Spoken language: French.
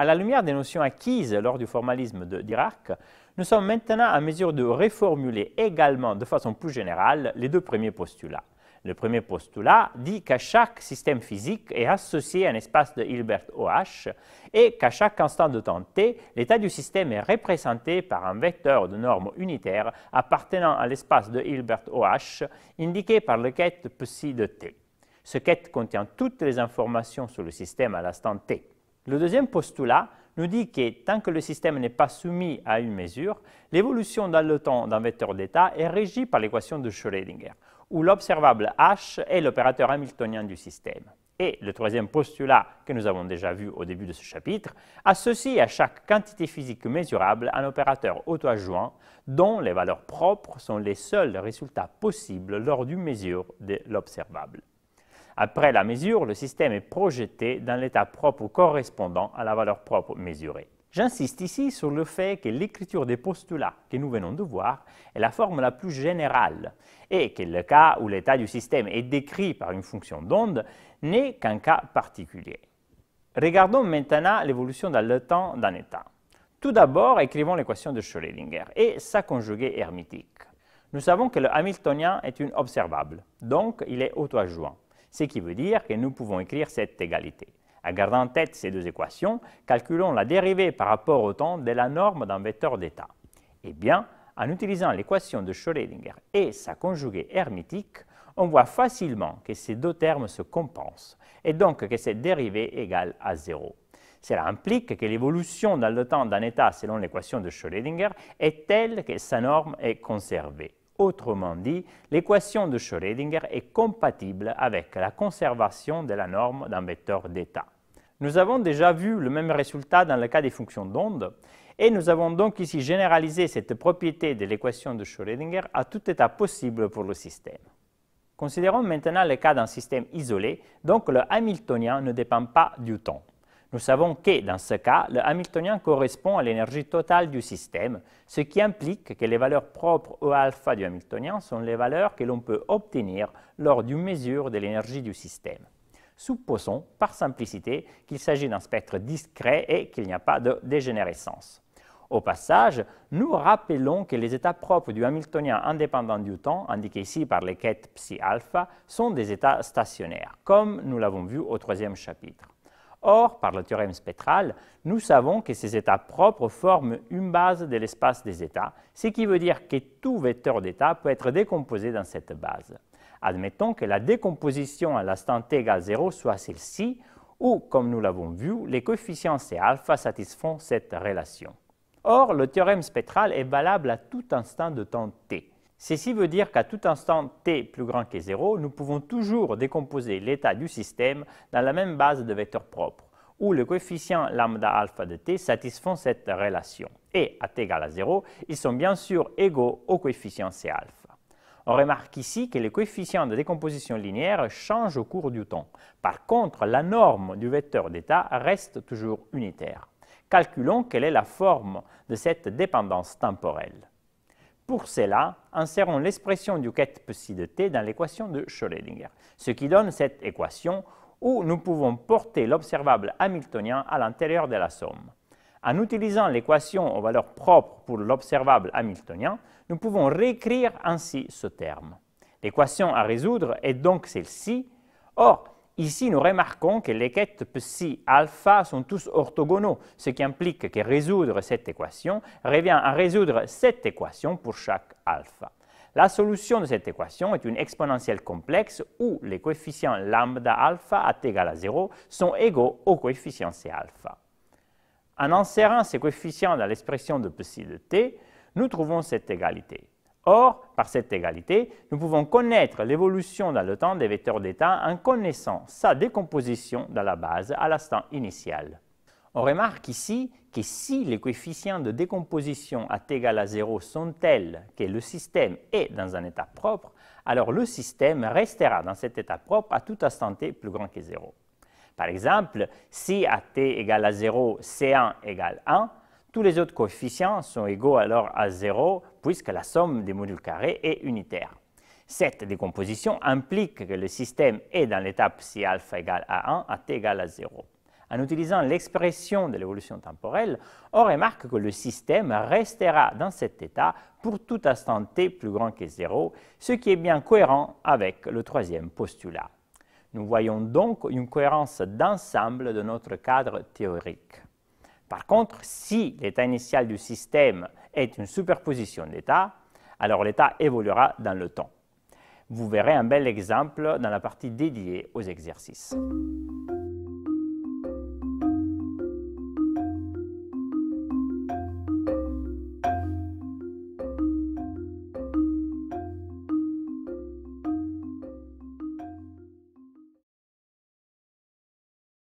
À la lumière des notions acquises lors du formalisme de Dirac, nous sommes maintenant en mesure de reformuler également de façon plus générale les deux premiers postulats. Le premier postulat dit qu'à chaque système physique est associé un espace de Hilbert OH et qu'à chaque instant de temps t, l'état du système est représenté par un vecteur de normes unitaire appartenant à l'espace de Hilbert OH indiqué par le quête psi de t. Ce quête contient toutes les informations sur le système à l'instant t. Le deuxième postulat nous dit que tant que le système n'est pas soumis à une mesure, l'évolution dans le temps d'un vecteur d'état est régie par l'équation de Schrödinger, où l'observable H est l'opérateur hamiltonien du système. Et le troisième postulat que nous avons déjà vu au début de ce chapitre associe à chaque quantité physique mesurable un opérateur auto-adjoint dont les valeurs propres sont les seuls résultats possibles lors d'une mesure de l'observable. Après la mesure, le système est projeté dans l'état propre correspondant à la valeur propre mesurée. J'insiste ici sur le fait que l'écriture des postulats que nous venons de voir est la forme la plus générale et que le cas où l'état du système est décrit par une fonction d'onde n'est qu'un cas particulier. Regardons maintenant l'évolution dans le temps d'un état. Tout d'abord, écrivons l'équation de Schrödinger et sa conjuguée hermitique. Nous savons que le hamiltonien est une observable, donc il est auto-adjoint ce qui veut dire que nous pouvons écrire cette égalité. En gardant en tête ces deux équations, calculons la dérivée par rapport au temps de la norme d'un vecteur d'état. Eh bien, en utilisant l'équation de Schrödinger et sa conjuguée hermétique, on voit facilement que ces deux termes se compensent, et donc que cette dérivée est égale à 0. Cela implique que l'évolution dans le temps d'un état selon l'équation de Schrödinger est telle que sa norme est conservée. Autrement dit, l'équation de Schrödinger est compatible avec la conservation de la norme d'un vecteur d'état. Nous avons déjà vu le même résultat dans le cas des fonctions d'onde, et nous avons donc ici généralisé cette propriété de l'équation de Schrödinger à tout état possible pour le système. Considérons maintenant le cas d'un système isolé, donc le Hamiltonien ne dépend pas du temps. Nous savons que, dans ce cas, le hamiltonien correspond à l'énergie totale du système, ce qui implique que les valeurs propres E alpha du hamiltonien sont les valeurs que l'on peut obtenir lors d'une mesure de l'énergie du système. Supposons, par simplicité, qu'il s'agit d'un spectre discret et qu'il n'y a pas de dégénérescence. Au passage, nous rappelons que les états propres du Hamiltonien indépendant du temps, indiqués ici par les quêtes psi-alpha, sont des états stationnaires, comme nous l'avons vu au troisième chapitre. Or, par le théorème spectral, nous savons que ces états propres forment une base de l'espace des états, ce qui veut dire que tout vecteur d'état peut être décomposé dans cette base. Admettons que la décomposition à l'instant t égale 0 soit celle-ci, où, comme nous l'avons vu, les coefficients C alpha satisfont cette relation. Or, le théorème spectral est valable à tout instant de temps t. Ceci veut dire qu'à tout instant t plus grand que 0, nous pouvons toujours décomposer l'état du système dans la même base de vecteurs propres, où le coefficient lambda alpha de t satisfont cette relation, et à t égal à 0, ils sont bien sûr égaux au coefficient c alpha. On remarque ici que les coefficients de décomposition linéaire changent au cours du temps. Par contre, la norme du vecteur d'état reste toujours unitaire. Calculons quelle est la forme de cette dépendance temporelle. Pour cela, insérons l'expression du quête psi t dans l'équation de Schrödinger, ce qui donne cette équation où nous pouvons porter l'observable hamiltonien à l'intérieur de la somme. En utilisant l'équation aux valeurs propres pour l'observable hamiltonien, nous pouvons réécrire ainsi ce terme. L'équation à résoudre est donc celle-ci. Or, Ici, nous remarquons que les quêtes psi alpha sont tous orthogonaux, ce qui implique que résoudre cette équation revient à résoudre cette équation pour chaque alpha. La solution de cette équation est une exponentielle complexe où les coefficients lambda alpha à égal à 0 sont égaux aux coefficients c alpha. En insérant ces coefficients dans l'expression de psi de t, nous trouvons cette égalité. Or, par cette égalité, nous pouvons connaître l'évolution dans le temps des vecteurs d'état en connaissant sa décomposition dans la base à l'instant initial. On remarque ici que si les coefficients de décomposition à t égale à 0 sont tels que le système est dans un état propre, alors le système restera dans cet état propre à tout instant t plus grand que 0. Par exemple, si à t égale à 0, C1 égale 1, tous les autres coefficients sont égaux alors à 0 puisque la somme des modules carrés est unitaire. Cette décomposition implique que le système est dans l'étape si alpha égale à 1 à t égale à 0. En utilisant l'expression de l'évolution temporelle, on remarque que le système restera dans cet état pour tout instant t plus grand que 0, ce qui est bien cohérent avec le troisième postulat. Nous voyons donc une cohérence d'ensemble de notre cadre théorique. Par contre, si l'état initial du système est une superposition d'états, alors l'état évoluera dans le temps. Vous verrez un bel exemple dans la partie dédiée aux exercices.